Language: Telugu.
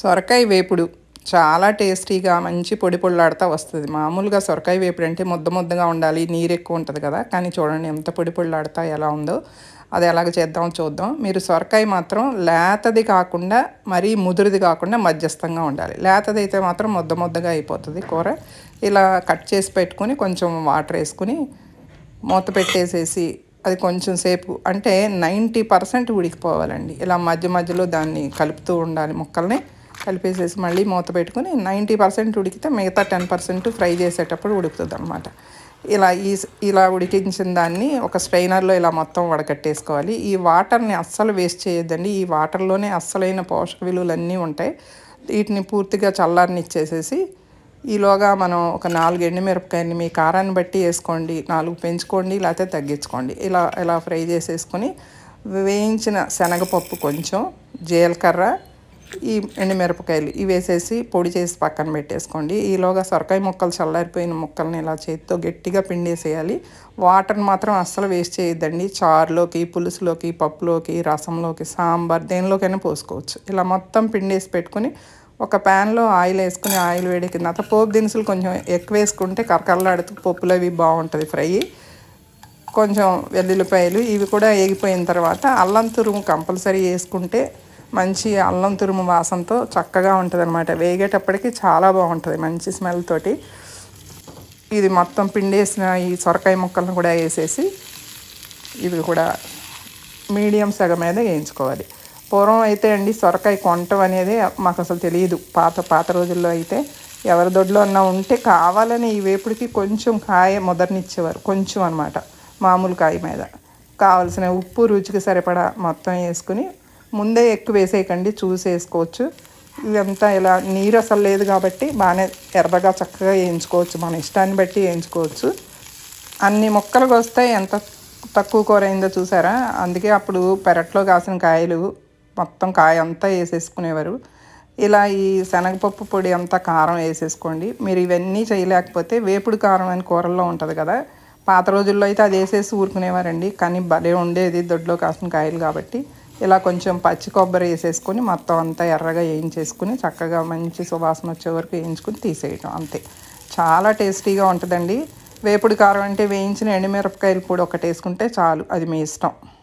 సొరకాయ వేపుడు చాలా టేస్టీగా మంచి పొడి పొళ్ళాడుతూ వస్తుంది మామూలుగా సొరకాయ వేపుడు అంటే ముద్ద ముద్దగా ఉండాలి నీరు ఎక్కువ ఉంటుంది కదా కానీ చూడండి ఎంత పొడి పొళ్ళాడుతా ఎలా ఉందో అది ఎలాగ చేద్దాం చూద్దాం మీరు సొరకాయ మాత్రం లేతది కాకుండా మరీ ముదురుది కాకుండా మధ్యస్థంగా ఉండాలి లేతది అయితే మాత్రం ముద్ద ముద్దగా అయిపోతుంది కూర ఇలా కట్ చేసి పెట్టుకుని కొంచెం వాటర్ వేసుకుని మూత పెట్టేసేసి అది కొంచెం సేపు అంటే నైంటీ పర్సెంట్ ఉడికిపోవాలండి ఇలా మధ్య మధ్యలో దాన్ని కలుపుతూ ఉండాలి ముక్కల్ని కలిపేసేసి మళ్ళీ మూత పెట్టుకుని నైంటీ పర్సెంట్ ఉడికితే మిగతా టెన్ పర్సెంట్ ఫ్రై చేసేటప్పుడు ఉడుకుతుంది అనమాట ఇలా ఈ ఇలా ఉడికించిన దాన్ని ఒక స్ట్రైనర్లో ఇలా మొత్తం వడకట్టేసుకోవాలి ఈ వాటర్ని అస్సలు వేస్ట్ చేయొద్దండి ఈ వాటర్లోనే అస్సలైన పోషక విలువలు అన్నీ ఉంటాయి వీటిని పూర్తిగా ఇచ్చేసేసి ఈలోగా మనం ఒక నాలుగు ఎండుమిరపకాయని మీ కారాన్ని బట్టి వేసుకోండి నాలుగు పెంచుకోండి లేకపోతే తగ్గించుకోండి ఇలా ఇలా ఫ్రై చేసేసుకొని వేయించిన శనగపప్పు కొంచెం జీలకర్ర ఈ ఎండుమిరపకాయలు ఇవి వేసేసి పొడి చేసి పక్కన పెట్టేసుకోండి ఈలోగా సొరకాయ ముక్కలు చల్లారిపోయిన ముక్కల్ని ఇలా చేతితో గట్టిగా పిండేసేయాలి వాటర్ని మాత్రం అస్సలు వేస్ట్ చేయొద్దండి చారులోకి పులుసులోకి పప్పులోకి రసంలోకి సాంబార్ దేనిలోకైనా పోసుకోవచ్చు ఇలా మొత్తం పిండేసి పెట్టుకుని ఒక ప్యాన్లో ఆయిల్ వేసుకుని ఆయిల్ వేడికిన తర్వాత పోపు దినుసులు కొంచెం ఎక్కువ వేసుకుంటే కరకరలాడుతూ పప్పులు అవి బాగుంటుంది ఫ్రై కొంచెం వెల్లుల్లిపాయలు ఇవి కూడా వేగిపోయిన తర్వాత అల్లం తురుము కంపల్సరీ వేసుకుంటే మంచి అల్లం తురుము వాసనతో చక్కగా ఉంటుంది అనమాట వేగేటప్పటికి చాలా బాగుంటుంది మంచి స్మెల్ తోటి ఇది మొత్తం పిండేసిన ఈ సొరకాయ ముక్కలను కూడా వేసేసి ఇవి కూడా మీడియం సగ మీద వేయించుకోవాలి పూర్వం అయితే అండి సొరకాయ కొనటం అనేది మాకు అసలు తెలియదు పాత పాత రోజుల్లో అయితే ఎవరి దొడ్లో అన్నా ఉంటే కావాలని ఈ వేపుడికి కొంచెం కాయ మొదటినిచ్చేవారు కొంచెం అనమాట మామూలు కాయ మీద కావలసిన ఉప్పు రుచికి సరిపడా మొత్తం వేసుకుని ముందే ఎక్కువ వేసేయకండి చూసి వేసుకోవచ్చు ఇదంతా ఇలా నీరు అసలు లేదు కాబట్టి బాగానే ఎర్రగా చక్కగా వేయించుకోవచ్చు మన ఇష్టాన్ని బట్టి వేయించుకోవచ్చు అన్ని మొక్కలకు వస్తే ఎంత తక్కువ కూర అయిందో చూసారా అందుకే అప్పుడు పెరట్లో కాసిన కాయలు మొత్తం కాయ అంతా వేసేసుకునేవారు ఇలా ఈ శనగపప్పు పొడి అంతా కారం వేసేసుకోండి మీరు ఇవన్నీ చేయలేకపోతే వేపుడు కారం అని కూరల్లో ఉంటుంది కదా పాత రోజుల్లో అయితే అది వేసేసి ఊరుకునేవారండి కానీ భలే ఉండేది దొడ్లో కాసిన కాయలు కాబట్టి ఇలా కొంచెం పచ్చి కొబ్బరి వేసేసుకొని మొత్తం అంతా ఎర్రగా వేయించేసుకుని చక్కగా మంచి సువాసన వచ్చే వరకు వేయించుకుని తీసేయటం అంతే చాలా టేస్టీగా ఉంటుందండి వేపుడు కారం అంటే వేయించిన ఎండుమిరపకాయలు కూడా ఒకటి వేసుకుంటే చాలు అది మీ ఇష్టం